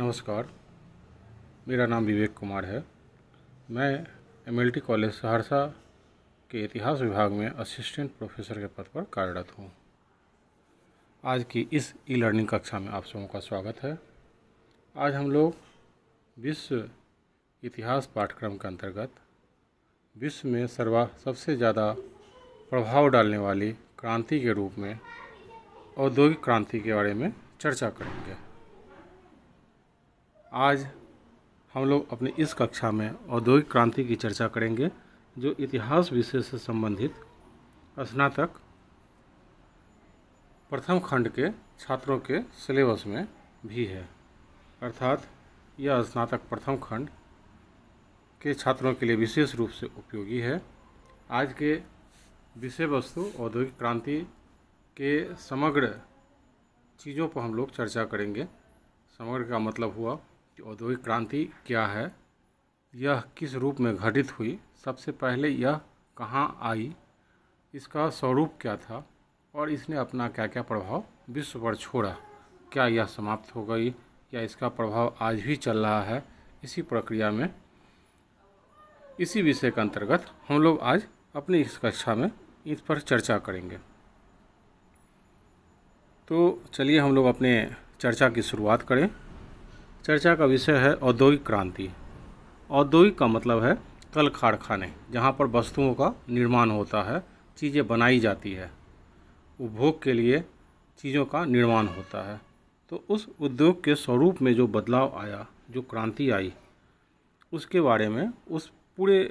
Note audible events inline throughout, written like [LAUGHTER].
नमस्कार मेरा नाम विवेक कुमार है मैं एम कॉलेज सहरसा के इतिहास विभाग में असिस्टेंट प्रोफेसर के पद पर कार्यरत हूँ आज की इस ई लर्निंग कक्षा में आप सबों का स्वागत है आज हम लोग विश्व इतिहास पाठ्यक्रम के अंतर्गत विश्व में सर्वा सबसे ज़्यादा प्रभाव डालने वाली क्रांति के रूप में औद्योगिक क्रांति के बारे में चर्चा करेंगे आज हम लोग अपनी इस कक्षा में औद्योगिक क्रांति की चर्चा करेंगे जो इतिहास विषय से संबंधित स्नातक प्रथम खंड के छात्रों के सिलेबस में भी है अर्थात यह स्नातक प्रथम खंड के छात्रों के लिए विशेष रूप से उपयोगी है आज के विषय वस्तु औद्योगिक क्रांति के समग्र चीज़ों पर हम लोग चर्चा करेंगे समग्र का मतलब हुआ औद्योगिक क्रांति क्या है यह किस रूप में घटित हुई सबसे पहले यह कहाँ आई इसका स्वरूप क्या था और इसने अपना क्या क्या प्रभाव विश्व पर छोड़ा क्या यह समाप्त हो गई या इसका प्रभाव आज भी चल रहा है इसी प्रक्रिया में इसी विषय के अंतर्गत हम लोग आज अपनी इस कक्षा में इस पर चर्चा करेंगे तो चलिए हम लोग अपने चर्चा की शुरुआत करें चर्चा का विषय है औद्योगिक क्रांति औद्योगिक का मतलब है कल कारखाने जहाँ पर वस्तुओं का निर्माण होता है चीज़ें बनाई जाती है उपभोग के लिए चीज़ों का निर्माण होता है तो उस उद्योग के स्वरूप में जो बदलाव आया जो क्रांति आई उसके बारे में उस पूरे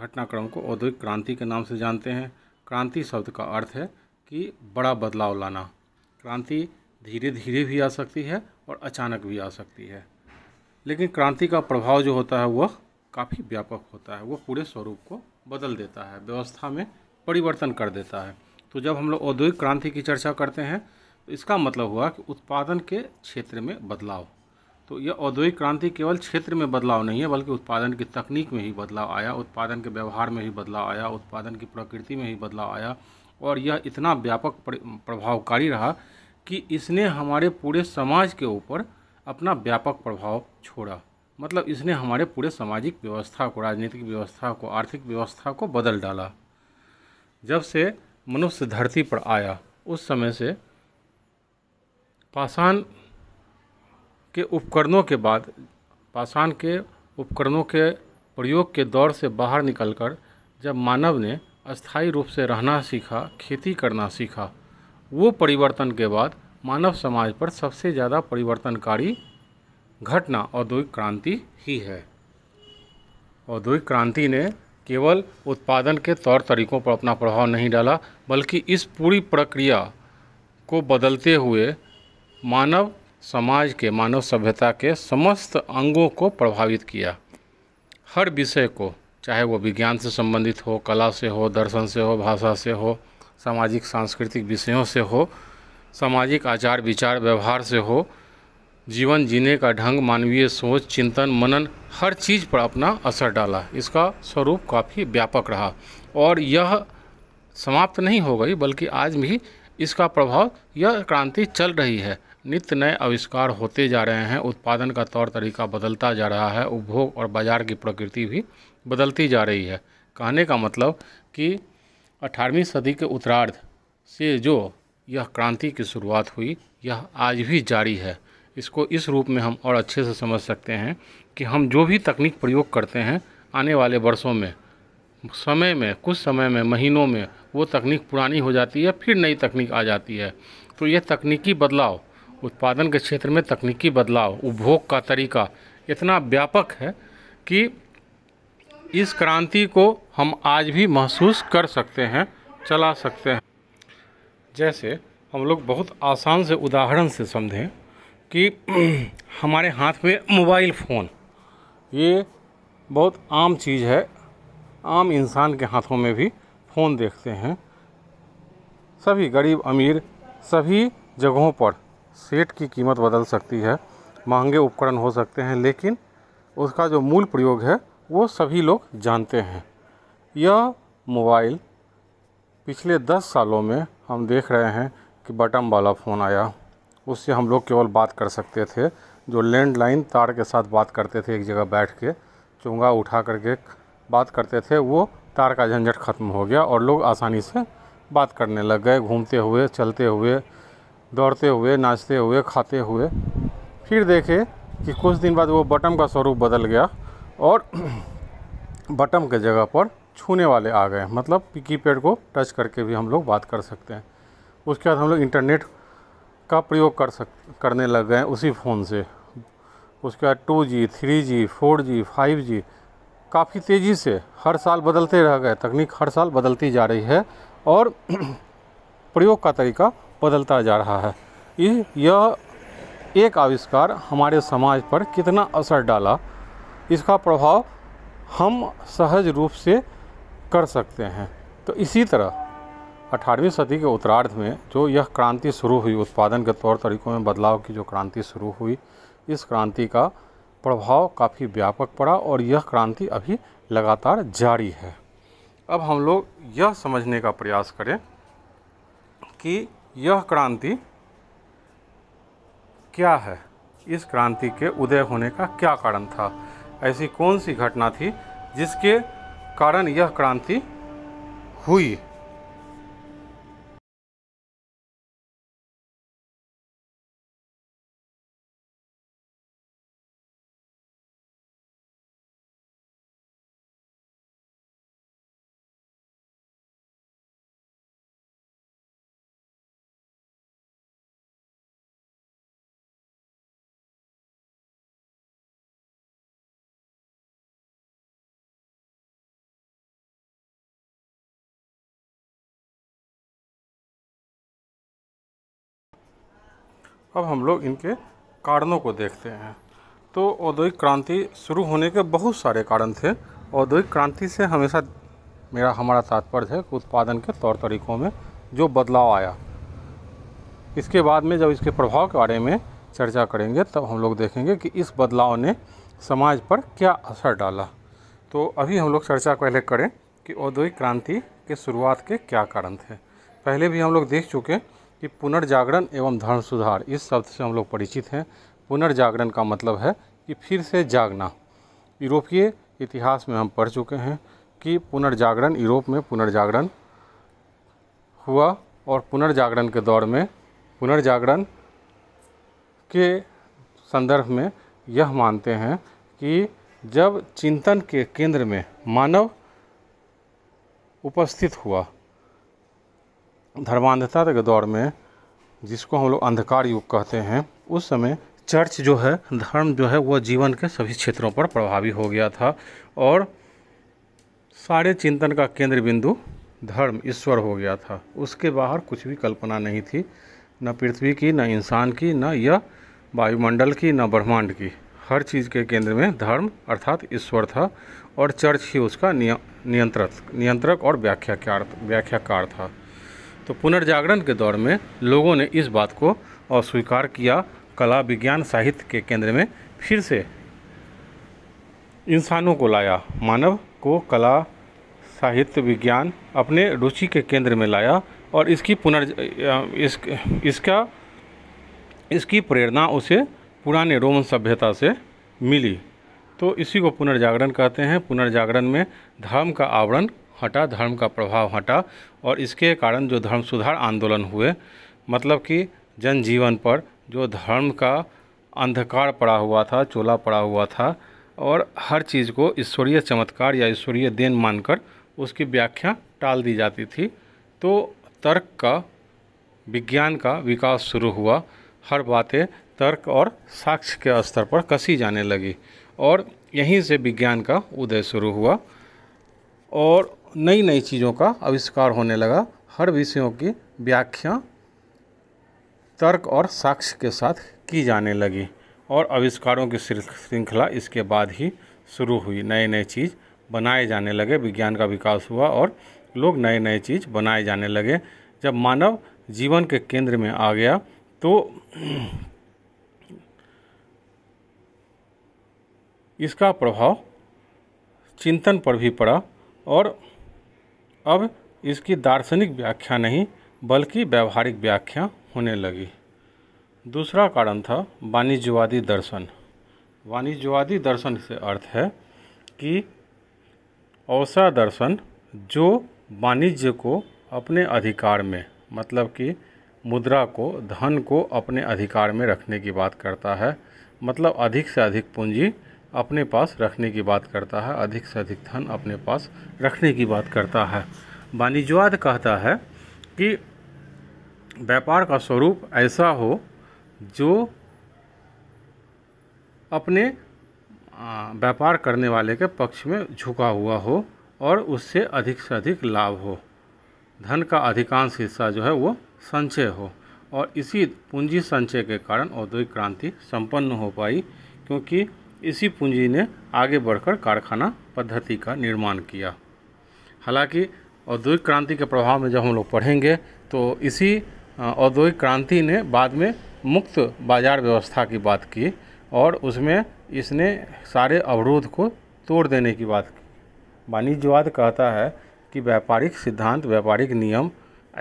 घटनाक्रम को औद्योगिक क्रांति के नाम से जानते हैं क्रांति शब्द का अर्थ है कि बड़ा बदलाव लाना क्रांति धीरे धीरे भी आ सकती है और अचानक भी आ सकती है लेकिन क्रांति का प्रभाव जो होता है वह काफ़ी व्यापक होता है वह पूरे स्वरूप को बदल देता है व्यवस्था में परिवर्तन कर देता है तो जब हम लोग औद्योगिक क्रांति की चर्चा करते हैं तो इसका मतलब हुआ कि उत्पादन के क्षेत्र में बदलाव तो यह औद्योगिक क्रांति केवल क्षेत्र में बदलाव नहीं है बल्कि उत्पादन की तकनीक में ही बदलाव आया उत्पादन के व्यवहार में ही बदलाव आया उत्पादन की प्रकृति में ही बदलाव आया और यह इतना व्यापक प्रभावकारी रहा कि इसने हमारे पूरे समाज के ऊपर अपना व्यापक प्रभाव छोड़ा मतलब इसने हमारे पूरे सामाजिक व्यवस्था को राजनीतिक व्यवस्था को आर्थिक व्यवस्था को बदल डाला जब से मनुष्य धरती पर आया उस समय से पाषाण के उपकरणों के बाद पाषाण के उपकरणों के प्रयोग के दौर से बाहर निकलकर जब मानव ने अस्थायी रूप से रहना सीखा खेती करना सीखा वो परिवर्तन के बाद मानव समाज पर सबसे ज़्यादा परिवर्तनकारी घटना औद्योगिक क्रांति ही है औद्योगिक क्रांति ने केवल उत्पादन के तौर तरीकों पर अपना प्रभाव नहीं डाला बल्कि इस पूरी प्रक्रिया को बदलते हुए मानव समाज के मानव सभ्यता के समस्त अंगों को प्रभावित किया हर विषय को चाहे वो विज्ञान से संबंधित हो कला से हो दर्शन से हो भाषा से हो सामाजिक सांस्कृतिक विषयों से हो सामाजिक आचार विचार व्यवहार से हो जीवन जीने का ढंग मानवीय सोच चिंतन मनन हर चीज़ पर अपना असर डाला इसका स्वरूप काफ़ी व्यापक रहा और यह समाप्त नहीं हो गई बल्कि आज भी इसका प्रभाव यह क्रांति चल रही है नित्य नए आविष्कार होते जा रहे हैं उत्पादन का तौर तरीका बदलता जा रहा है उपभोग और बाजार की प्रकृति भी बदलती जा रही है कहने का मतलब कि अठारहवीं सदी के उत्तरार्ध से जो यह क्रांति की शुरुआत हुई यह आज भी जारी है इसको इस रूप में हम और अच्छे से समझ सकते हैं कि हम जो भी तकनीक प्रयोग करते हैं आने वाले वर्षों में समय में कुछ समय में महीनों में वो तकनीक पुरानी हो जाती है फिर नई तकनीक आ जाती है तो यह तकनीकी बदलाव उत्पादन के क्षेत्र में तकनीकी बदलाव उपभोग का तरीका इतना व्यापक है कि इस क्रांति को हम आज भी महसूस कर सकते हैं चला सकते हैं जैसे हम लोग बहुत आसान से उदाहरण से समझें कि [CLEARS THROAT] हमारे हाथ में मोबाइल फ़ोन ये बहुत आम चीज़ है आम इंसान के हाथों में भी फ़ोन देखते हैं सभी गरीब अमीर सभी जगहों पर सेट की कीमत बदल सकती है महंगे उपकरण हो सकते हैं लेकिन उसका जो मूल प्रयोग है वो सभी लोग जानते हैं यह मोबाइल पिछले दस सालों में हम देख रहे हैं कि बटन वाला फ़ोन आया उससे हम लोग केवल बात कर सकते थे जो लैंडलाइन तार के साथ बात करते थे एक जगह बैठ के चुंगा उठा करके बात करते थे वो तार का झंझट ख़त्म हो गया और लोग आसानी से बात करने लग गए घूमते हुए चलते हुए दौड़ते हुए नाचते हुए खाते हुए फिर देखे कि कुछ दिन बाद वो बटन का स्वरूप बदल गया और [CLEARS THROAT] बटम के जगह पर छूने वाले आ गए मतलब की पैड को टच करके भी हम लोग बात कर सकते हैं उसके बाद हम लोग इंटरनेट का प्रयोग कर सक करने लग गए उसी फ़ोन से उसके बाद two G three G four G five G काफ़ी तेज़ी से हर साल बदलते रह गए तकनीक हर साल बदलती जा रही है और [CLEARS THROAT] प्रयोग का तरीका बदलता जा रहा है यह एक आविष्कार हमारे समाज पर कितना असर डाला इसका प्रभाव हम सहज रूप से कर सकते हैं तो इसी तरह 18वीं सदी के उत्तरार्ध में जो यह क्रांति शुरू हुई उत्पादन के तौर तरीक़ों में बदलाव की जो क्रांति शुरू हुई इस क्रांति का प्रभाव काफ़ी व्यापक पड़ा और यह क्रांति अभी लगातार जारी है अब हम लोग यह समझने का प्रयास करें कि यह क्रांति क्या है इस क्रांति के उदय होने का क्या कारण था ऐसी कौन सी घटना थी जिसके कारण यह क्रांति हुई अब हम लोग इनके कारणों को देखते हैं तो औद्योगिक क्रांति शुरू होने के बहुत सारे कारण थे औद्योगिक क्रांति से हमेशा मेरा हमारा तात्पर्य है कि उत्पादन के तौर तरीक़ों में जो बदलाव आया इसके बाद में जब इसके प्रभाव के बारे में चर्चा करेंगे तब हम लोग देखेंगे कि इस बदलाव ने समाज पर क्या असर डाला तो अभी हम लोग चर्चा पहले करें कि औद्योगिक क्रांति के शुरुआत के क्या कारण थे पहले भी हम लोग देख चुके कि पुनर्जागरण एवं धर्म सुधार इस शब्द से हम लोग परिचित हैं पुनर्जागरण का मतलब है कि फिर से जागना यूरोपीय इतिहास में हम पढ़ चुके हैं कि पुनर्जागरण यूरोप में पुनर्जागरण हुआ और पुनर्जागरण के दौर में पुनर्जागरण के संदर्भ में यह मानते हैं कि जब चिंतन के केंद्र में मानव उपस्थित हुआ धर्मांधता के दौर में जिसको हम लोग अंधकार युग कहते हैं उस समय चर्च जो है धर्म जो है वह जीवन के सभी क्षेत्रों पर प्रभावी हो गया था और सारे चिंतन का केंद्र बिंदु धर्म ईश्वर हो गया था उसके बाहर कुछ भी कल्पना नहीं थी न पृथ्वी की न इंसान की न यह वायुमंडल की न ब्रह्मांड की हर चीज़ के केंद्र में धर्म अर्थात ईश्वर था और चर्च ही उसका नियंत्रक नियंत्रक और व्याख्याकार व्याख्याकार था तो पुनर्जागरण के दौर में लोगों ने इस बात को अस्वीकार किया कला विज्ञान साहित्य के केंद्र में फिर से इंसानों को लाया मानव को कला साहित्य विज्ञान अपने रुचि के केंद्र में लाया और इसकी पुनर्ज इस इसका इसकी प्रेरणा उसे पुराने रोमन सभ्यता से मिली तो इसी को पुनर्जागरण कहते हैं पुनर्जागरण में धर्म का आवरण हटा धर्म का प्रभाव हटा और इसके कारण जो धर्म सुधार आंदोलन हुए मतलब कि जनजीवन पर जो धर्म का अंधकार पड़ा हुआ था चोला पड़ा हुआ था और हर चीज़ को ईश्वरीय चमत्कार या ईश्वरीय देन मानकर उसकी व्याख्या टाल दी जाती थी तो तर्क का विज्ञान का विकास शुरू हुआ हर बातें तर्क और साक्ष्य के स्तर पर कसी जाने लगी और यहीं से विज्ञान का उदय शुरू हुआ और नई नई चीज़ों का आविष्कार होने लगा हर विषयों की व्याख्या तर्क और साक्ष्य के साथ की जाने लगी और आविष्कारों की श्रृंखला इसके बाद ही शुरू हुई नए नए चीज़ बनाए जाने लगे विज्ञान का विकास हुआ और लोग नए नए चीज़ बनाए जाने लगे जब मानव जीवन के केंद्र में आ गया तो इसका प्रभाव चिंतन पर भी पड़ा और अब इसकी दार्शनिक व्याख्या नहीं बल्कि व्यावहारिक व्याख्या होने लगी दूसरा कारण था वाणिज्यवादी दर्शन वाणिज्यवादी दर्शन से अर्थ है कि अवसर दर्शन जो वाणिज्य को अपने अधिकार में मतलब कि मुद्रा को धन को अपने अधिकार में रखने की बात करता है मतलब अधिक से अधिक पूंजी अपने पास रखने की बात करता है अधिक से अधिक धन अपने पास रखने की बात करता है वाणिज्यवाद कहता है कि व्यापार का स्वरूप ऐसा हो जो अपने व्यापार करने वाले के पक्ष में झुका हुआ हो और उससे अधिक से अधिक लाभ हो धन का अधिकांश हिस्सा जो है वो संचय हो और इसी पूंजी संचय के कारण औद्योगिक क्रांति संपन्न हो पाई क्योंकि इसी पूंजी ने आगे बढ़कर कारखाना पद्धति का निर्माण किया हालांकि औद्योगिक क्रांति के प्रभाव में जब हम लोग पढ़ेंगे तो इसी औद्योगिक क्रांति ने बाद में मुक्त बाजार व्यवस्था की बात की और उसमें इसने सारे अवरोध को तोड़ देने की बात की वाणिज्यवाद कहता है कि व्यापारिक सिद्धांत व्यापारिक नियम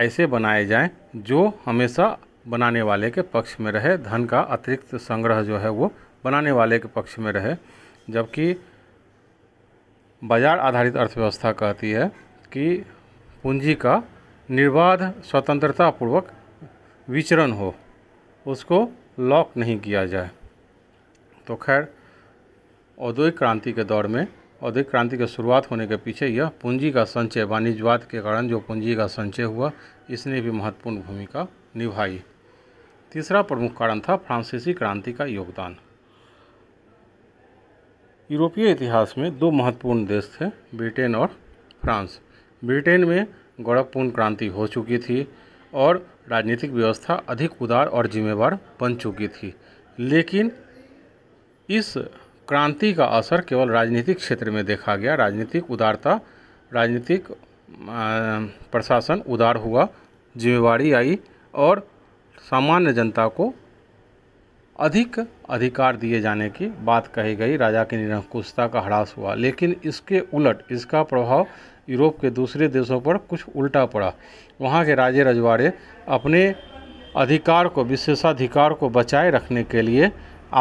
ऐसे बनाए जाएं जो हमेशा बनाने वाले के पक्ष में रहे धन का अतिरिक्त संग्रह जो है वो बनाने वाले के पक्ष में रहे जबकि बाजार आधारित अर्थव्यवस्था कहती है कि पूंजी का निर्बाध स्वतंत्रतापूर्वक विचरण हो उसको लॉक नहीं किया जाए तो खैर औद्योगिक क्रांति के दौर में औद्योगिक क्रांति के शुरुआत होने के पीछे यह पूंजी का संचय वाणिज्यवाद के कारण जो पूंजी का संचय हुआ इसने भी महत्वपूर्ण भूमिका निभाई तीसरा प्रमुख कारण था फ्रांसीसी क्रांति का योगदान यूरोपीय इतिहास में दो महत्वपूर्ण देश थे ब्रिटेन और फ्रांस ब्रिटेन में गौरवपूर्ण क्रांति हो चुकी थी और राजनीतिक व्यवस्था अधिक उदार और जिम्मेवार बन चुकी थी लेकिन इस क्रांति का असर केवल राजनीतिक क्षेत्र में देखा गया राजनीतिक उदारता राजनीतिक प्रशासन उदार हुआ जिम्मेवारी आई और सामान्य जनता को अधिक अधिकार दिए जाने की बात कही गई राजा की निरंकुशता का ह्रास हुआ लेकिन इसके उलट इसका प्रभाव यूरोप के दूसरे देशों पर कुछ उल्टा पड़ा वहाँ के राजे रजवाड़े अपने अधिकार को विशेषाधिकार को बचाए रखने के लिए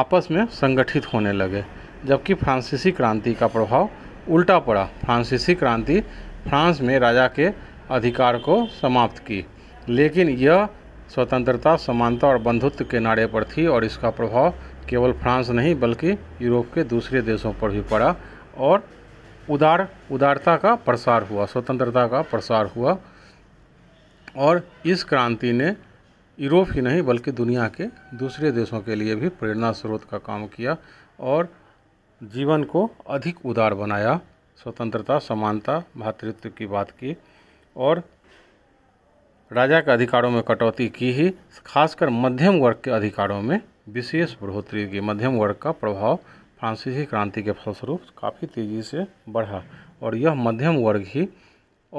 आपस में संगठित होने लगे जबकि फ्रांसीसी क्रांति का प्रभाव उल्टा पड़ा फ्रांसीसी क्रांति फ्रांस में राजा के अधिकार को समाप्त की लेकिन यह स्वतंत्रता समानता और बंधुत्व के नारे पर थी और इसका प्रभाव केवल फ्रांस नहीं बल्कि यूरोप के दूसरे देशों पर भी पड़ा और उदार उदारता का प्रसार हुआ स्वतंत्रता का प्रसार हुआ और इस क्रांति ने यूरोप ही नहीं बल्कि दुनिया के दूसरे देशों के लिए भी प्रेरणा स्रोत का काम किया और जीवन को अधिक उदार बनाया स्वतंत्रता समानता भातृत्व की बात की और राजा के अधिकारों में कटौती की ही खासकर मध्यम वर्ग के अधिकारों में विशेष बढ़ोतरी की मध्यम वर्ग का प्रभाव फ्रांसीसी क्रांति के फलस्वरूप काफ़ी तेज़ी से बढ़ा और यह मध्यम वर्ग ही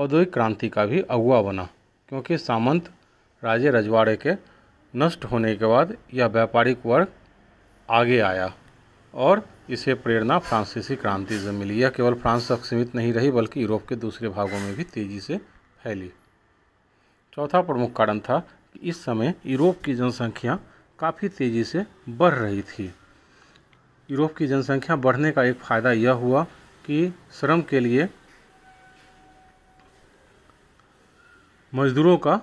औद्योगिक क्रांति का भी अगुआ बना क्योंकि सामंत राजे रजवाड़े के नष्ट होने के बाद यह व्यापारिक वर्ग आगे आया और इसे प्रेरणा फ्रांसीसी क्रांति से मिली यह केवल फ्रांस तक सीमित नहीं रही बल्कि यूरोप के दूसरे भागों में भी तेज़ी से फैली चौथा प्रमुख कारण था कि इस समय यूरोप की जनसंख्या काफ़ी तेज़ी से बढ़ रही थी यूरोप की जनसंख्या बढ़ने का एक फ़ायदा यह हुआ कि श्रम के लिए मजदूरों का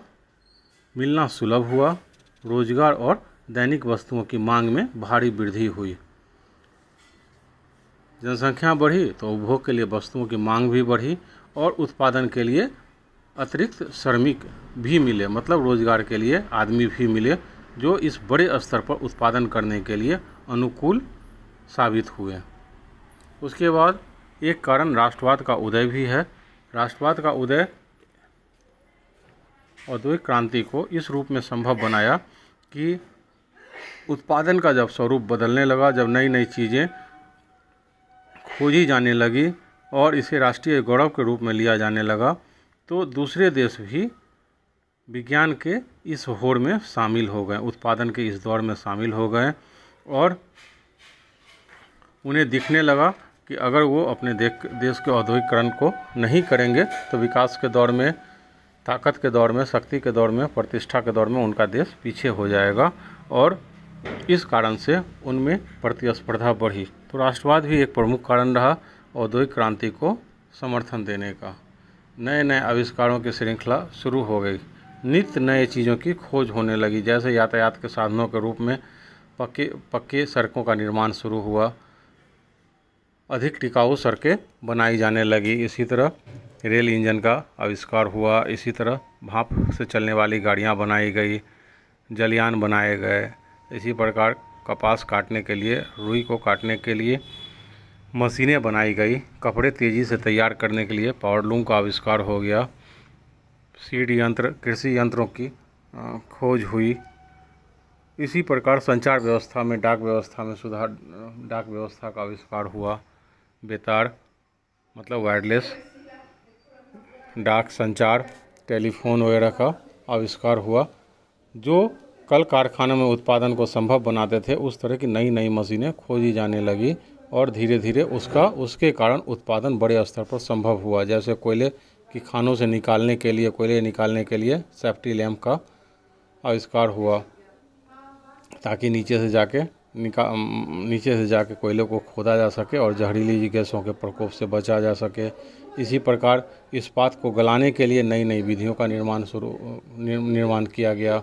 मिलना सुलभ हुआ रोजगार और दैनिक वस्तुओं की मांग में भारी वृद्धि हुई जनसंख्या बढ़ी तो उपभोग के लिए वस्तुओं की मांग भी बढ़ी और उत्पादन के लिए अतिरिक्त श्रमिक भी मिले मतलब रोजगार के लिए आदमी भी मिले जो इस बड़े स्तर पर उत्पादन करने के लिए अनुकूल साबित हुए उसके बाद एक कारण राष्ट्रवाद का उदय भी है राष्ट्रवाद का उदय औद्योगिक क्रांति को इस रूप में संभव बनाया कि उत्पादन का जब स्वरूप बदलने लगा जब नई नई चीज़ें खोजी जाने लगी और इसे राष्ट्रीय गौरव के रूप में लिया जाने लगा तो दूसरे देश भी विज्ञान के इस होड़ में शामिल हो गए उत्पादन के इस दौर में शामिल हो गए और उन्हें दिखने लगा कि अगर वो अपने देश के औद्योगिकरण को नहीं करेंगे तो विकास के दौर में ताकत के दौर में शक्ति के दौर में प्रतिष्ठा के दौर में उनका देश पीछे हो जाएगा और इस कारण से उनमें प्रतिस्पर्धा बढ़ी तो राष्ट्रवाद भी एक प्रमुख कारण रहा औद्योगिक क्रांति को समर्थन देने का नए नए आविष्कारों की श्रृंखला शुरू हो गई नित्य नए चीज़ों की खोज होने लगी जैसे यातायात के साधनों के रूप में पक्के पक्के सड़कों का निर्माण शुरू हुआ अधिक टिकाऊ सड़कें बनाई जाने लगी इसी तरह रेल इंजन का आविष्कार हुआ इसी तरह भाप से चलने वाली गाड़ियाँ बनाई गई जलयान बनाए गए इसी प्रकार कपास काटने के लिए रुई को काटने के लिए मशीनें बनाई गई कपड़े तेज़ी से तैयार करने के लिए पावरलूम का आविष्कार हो गया सीड यंत्र कृषि यंत्रों की खोज हुई इसी प्रकार संचार व्यवस्था में डाक व्यवस्था में सुधार डाक व्यवस्था का आविष्कार हुआ बेतार मतलब वायरलेस डाक संचार टेलीफोन वगैरह का आविष्कार हुआ जो कल कारखाने में उत्पादन को संभव बनाते थे उस तरह की नई नई मशीनें खोजी जाने लगी और धीरे धीरे उसका उसके कारण उत्पादन बड़े स्तर पर संभव हुआ जैसे कोयले की खानों से निकालने के लिए कोयले निकालने के लिए सेफ्टी लैम्प का आविष्कार हुआ ताकि नीचे से जाके निका नीचे से जाके कोयले को खोदा जा सके और जहरीली गैसों के प्रकोप से बचा जा सके इसी प्रकार इस्पात को गलाने के लिए नई नई विधियों का निर्माण शुरू निर्माण किया गया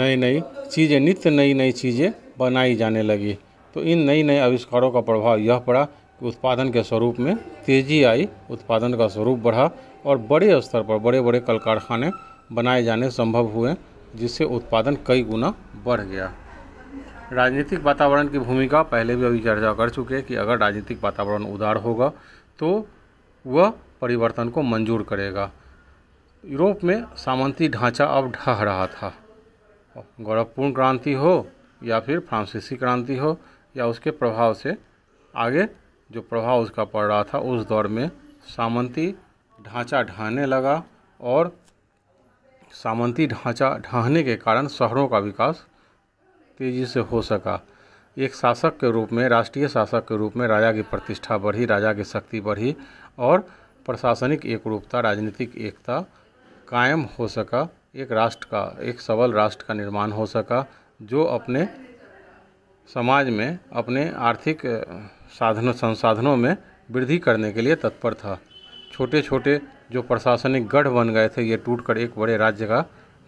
नई नई चीज़ें नित्य नई नई चीज़ें बनाई जाने लगी तो इन नई नए आविष्कारों का प्रभाव यह पड़ा कि उत्पादन के स्वरूप में तेजी आई उत्पादन का स्वरूप बढ़ा और बड़े स्तर पर बड़े बड़े कल कारखाने बनाए जाने संभव हुए जिससे उत्पादन कई गुना बढ़ गया राजनीतिक वातावरण की भूमिका पहले भी अभी चर्चा कर चुके हैं कि अगर राजनीतिक वातावरण उदार होगा तो वह परिवर्तन को मंजूर करेगा यूरोप में सामंती ढांचा अब ढह रहा था गौरवपूर्ण क्रांति हो या फिर फ्रांसीसी क्रांति हो या उसके प्रभाव से आगे जो प्रभाव उसका पड़ रहा था उस दौर में सामंती ढांचा ढहाने लगा और सामंती ढांचा ढहाने के कारण शहरों का विकास तेज़ी से हो सका एक शासक के रूप में राष्ट्रीय शासक के रूप में राजा की प्रतिष्ठा बढ़ी राजा की शक्ति बढ़ी और प्रशासनिक एकरूपता राजनीतिक एकता कायम हो सका एक राष्ट्र का एक सबल राष्ट्र का निर्माण हो सका जो अपने समाज में अपने आर्थिक साधनों संसाधनों में वृद्धि करने के लिए तत्पर था छोटे छोटे जो प्रशासनिक गढ़ बन गए थे ये टूटकर एक बड़े राज्य का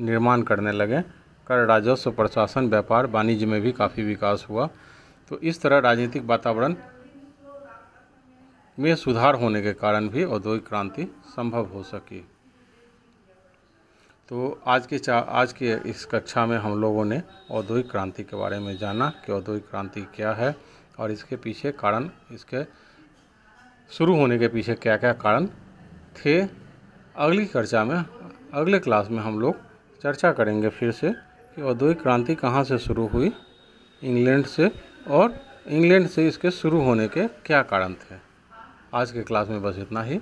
निर्माण करने लगे कर राजस्व प्रशासन व्यापार वाणिज्य में भी काफ़ी विकास हुआ तो इस तरह राजनीतिक वातावरण में सुधार होने के कारण भी औद्योगिक क्रांति संभव हो सकी तो आज के चा आज के इस कक्षा में हम लोगों ने औद्योगिक क्रांति के बारे में जाना कि औद्योगिक क्रांति क्या है और इसके पीछे कारण इसके शुरू होने के पीछे क्या क्या कारण थे अगली चर्चा में अगले क्लास में हम लोग चर्चा करेंगे फिर से कि औद्योगिक क्रांति कहाँ से शुरू हुई इंग्लैंड से और इंग्लैंड से इसके शुरू होने के क्या कारण थे आज के क्लास में बस इतना ही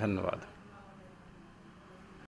धन्यवाद